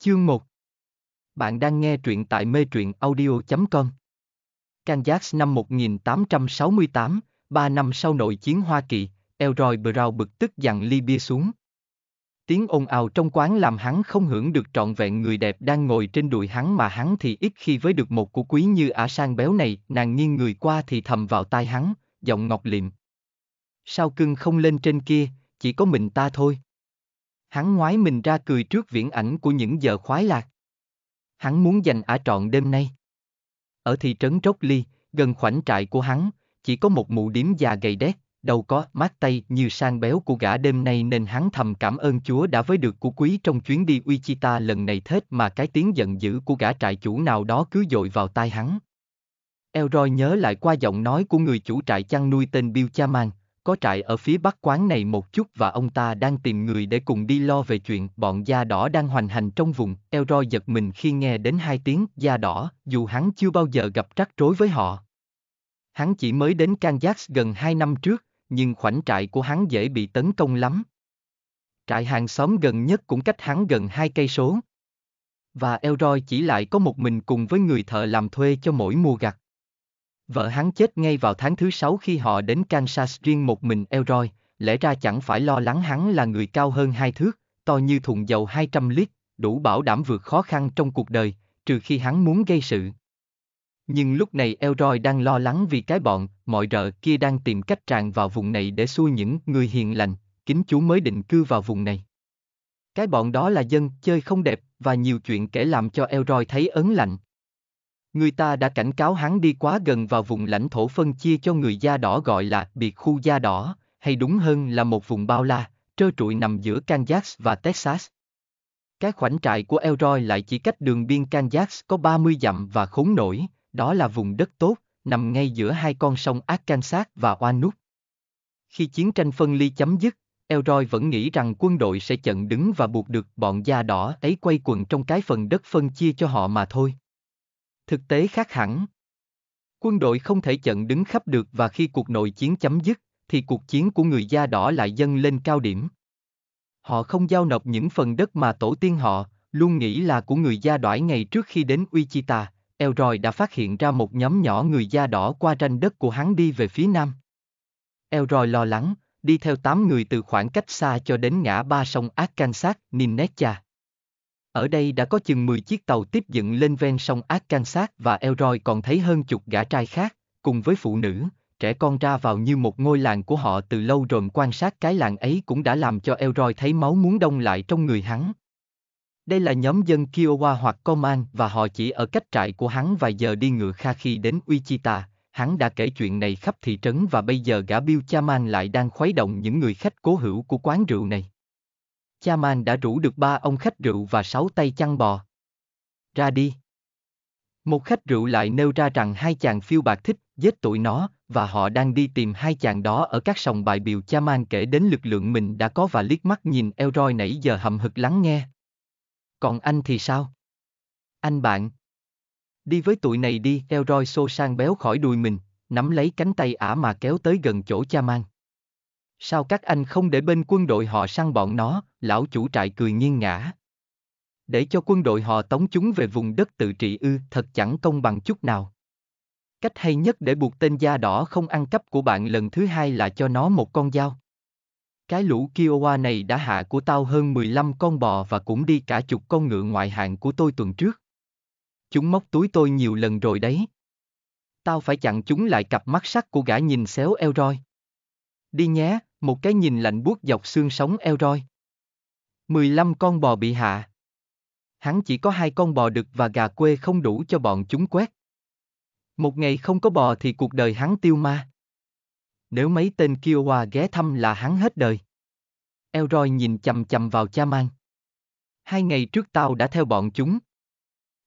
Chương 1 Bạn đang nghe truyện tại mê truyện audio.com Kansas năm 1868, 3 năm sau nội chiến Hoa Kỳ, Elroy Brown bực tức dặn ly bia xuống. Tiếng ồn ào trong quán làm hắn không hưởng được trọn vẹn người đẹp đang ngồi trên đùi hắn mà hắn thì ít khi với được một của quý như ả sang béo này, nàng nghiêng người qua thì thầm vào tai hắn, giọng ngọc liệm. Sao cưng không lên trên kia, chỉ có mình ta thôi. Hắn ngoái mình ra cười trước viễn ảnh của những giờ khoái lạc. Hắn muốn dành ả trọn đêm nay. Ở thị trấn Rốc Ly, gần khoảnh trại của hắn, chỉ có một mụ điếm già gầy đét, đâu có mát tay như sang béo của gã đêm nay nên hắn thầm cảm ơn Chúa đã với được của quý trong chuyến đi Wichita lần này thết mà cái tiếng giận dữ của gã trại chủ nào đó cứ dội vào tai hắn. Elroy nhớ lại qua giọng nói của người chủ trại chăn nuôi tên Bill Chaman, có trại ở phía bắc quán này một chút và ông ta đang tìm người để cùng đi lo về chuyện bọn da đỏ đang hoành hành trong vùng. Elroy giật mình khi nghe đến hai tiếng da đỏ, dù hắn chưa bao giờ gặp rắc rối với họ. Hắn chỉ mới đến Kansas gần hai năm trước, nhưng khoảnh trại của hắn dễ bị tấn công lắm. Trại hàng xóm gần nhất cũng cách hắn gần hai cây số. Và Elroy chỉ lại có một mình cùng với người thợ làm thuê cho mỗi mùa gặt. Vợ hắn chết ngay vào tháng thứ sáu khi họ đến Kansas riêng một mình Elroy, lẽ ra chẳng phải lo lắng hắn là người cao hơn hai thước, to như thùng dầu 200 lít, đủ bảo đảm vượt khó khăn trong cuộc đời, trừ khi hắn muốn gây sự. Nhưng lúc này Elroy đang lo lắng vì cái bọn, mọi rợ kia đang tìm cách tràn vào vùng này để xua những người hiền lành, kính chú mới định cư vào vùng này. Cái bọn đó là dân chơi không đẹp và nhiều chuyện kể làm cho Elroy thấy ấn lạnh người ta đã cảnh cáo hắn đi quá gần vào vùng lãnh thổ phân chia cho người da đỏ gọi là biệt khu da đỏ, hay đúng hơn là một vùng bao la, trơ trụi nằm giữa Kansas và Texas. Cái khoảnh trại của Elroy lại chỉ cách đường biên Kansas có 30 dặm và khốn nổi, đó là vùng đất tốt, nằm ngay giữa hai con sông Arkansas và Oanuk. Khi chiến tranh phân ly chấm dứt, Elroy vẫn nghĩ rằng quân đội sẽ chận đứng và buộc được bọn da đỏ ấy quay quần trong cái phần đất phân chia cho họ mà thôi thực tế khác hẳn. Quân đội không thể chận đứng khắp được và khi cuộc nội chiến chấm dứt, thì cuộc chiến của người da đỏ lại dâng lên cao điểm. Họ không giao nộp những phần đất mà tổ tiên họ, luôn nghĩ là của người da đỏ ngày trước khi đến Wichita, Elroy đã phát hiện ra một nhóm nhỏ người da đỏ qua ranh đất của hắn đi về phía nam. Elroy lo lắng, đi theo 8 người từ khoảng cách xa cho đến ngã ba sông Arkansas, Ninetcha. Ở đây đã có chừng 10 chiếc tàu tiếp dựng lên ven sông Arkansas và Elroy còn thấy hơn chục gã trai khác, cùng với phụ nữ, trẻ con ra vào như một ngôi làng của họ từ lâu rồi quan sát cái làng ấy cũng đã làm cho Elroy thấy máu muốn đông lại trong người hắn. Đây là nhóm dân Kiowa hoặc Coman và họ chỉ ở cách trại của hắn vài giờ đi ngựa kha khi đến Wichita. Hắn đã kể chuyện này khắp thị trấn và bây giờ gã Bill Chaman lại đang khuấy động những người khách cố hữu của quán rượu này cha Man đã rủ được ba ông khách rượu và sáu tay chăn bò. Ra đi. Một khách rượu lại nêu ra rằng hai chàng phiêu bạc thích, giết tụi nó, và họ đang đi tìm hai chàng đó ở các sòng bài biểu cha Man kể đến lực lượng mình đã có và liếc mắt nhìn Elroy nãy giờ hầm hực lắng nghe. Còn anh thì sao? Anh bạn. Đi với tụi này đi, Elroy xô sang béo khỏi đùi mình, nắm lấy cánh tay ả mà kéo tới gần chỗ cha mang. Sao các anh không để bên quân đội họ săn bọn nó, lão chủ trại cười nghiêng ngã. Để cho quân đội họ tống chúng về vùng đất tự trị ư, thật chẳng công bằng chút nào. Cách hay nhất để buộc tên da đỏ không ăn cắp của bạn lần thứ hai là cho nó một con dao. Cái lũ Kiowa này đã hạ của tao hơn 15 con bò và cũng đi cả chục con ngựa ngoại hạng của tôi tuần trước. Chúng móc túi tôi nhiều lần rồi đấy. Tao phải chặn chúng lại cặp mắt sắc của gã nhìn xéo eo roi. Đi nhé, một cái nhìn lạnh buốt dọc xương sống eo roi. 15 con bò bị hạ. Hắn chỉ có hai con bò đực và gà quê không đủ cho bọn chúng quét. Một ngày không có bò thì cuộc đời hắn tiêu ma. Nếu mấy tên Kiowa ghé thăm là hắn hết đời. Elroy nhìn chầm chầm vào cha mang. Hai ngày trước tao đã theo bọn chúng.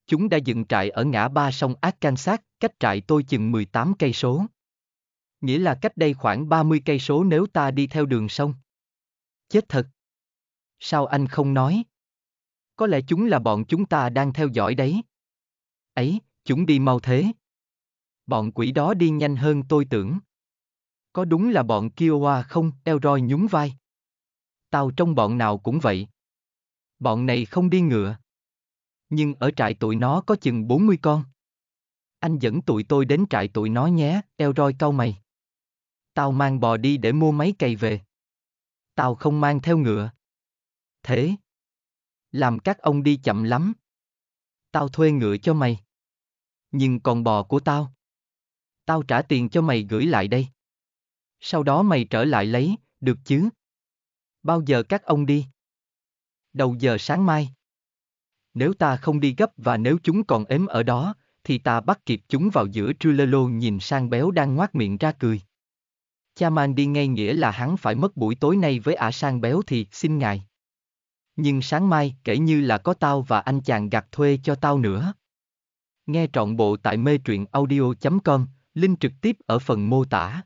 Chúng đã dựng trại ở ngã ba sông Arkansas, cách trại tôi chừng 18 cây số nghĩa là cách đây khoảng 30 cây số nếu ta đi theo đường sông. Chết thật. Sao anh không nói? Có lẽ chúng là bọn chúng ta đang theo dõi đấy. Ấy, chúng đi mau thế. Bọn quỷ đó đi nhanh hơn tôi tưởng. Có đúng là bọn Kiowa không? Elroy nhún vai. Tao trong bọn nào cũng vậy. Bọn này không đi ngựa. Nhưng ở trại tụi nó có chừng 40 con. Anh dẫn tụi tôi đến trại tụi nó nhé, Elroy cau mày. Tao mang bò đi để mua máy cày về. Tao không mang theo ngựa. Thế. Làm các ông đi chậm lắm. Tao thuê ngựa cho mày. Nhưng còn bò của tao. Tao trả tiền cho mày gửi lại đây. Sau đó mày trở lại lấy, được chứ? Bao giờ các ông đi? Đầu giờ sáng mai. Nếu ta không đi gấp và nếu chúng còn ếm ở đó, thì ta bắt kịp chúng vào giữa trưa lê lô nhìn sang béo đang ngoác miệng ra cười cha mang đi ngay nghĩa là hắn phải mất buổi tối nay với ả sang béo thì xin ngài. Nhưng sáng mai kể như là có tao và anh chàng gặt thuê cho tao nữa. Nghe trọn bộ tại mê truyện audio.com, link trực tiếp ở phần mô tả.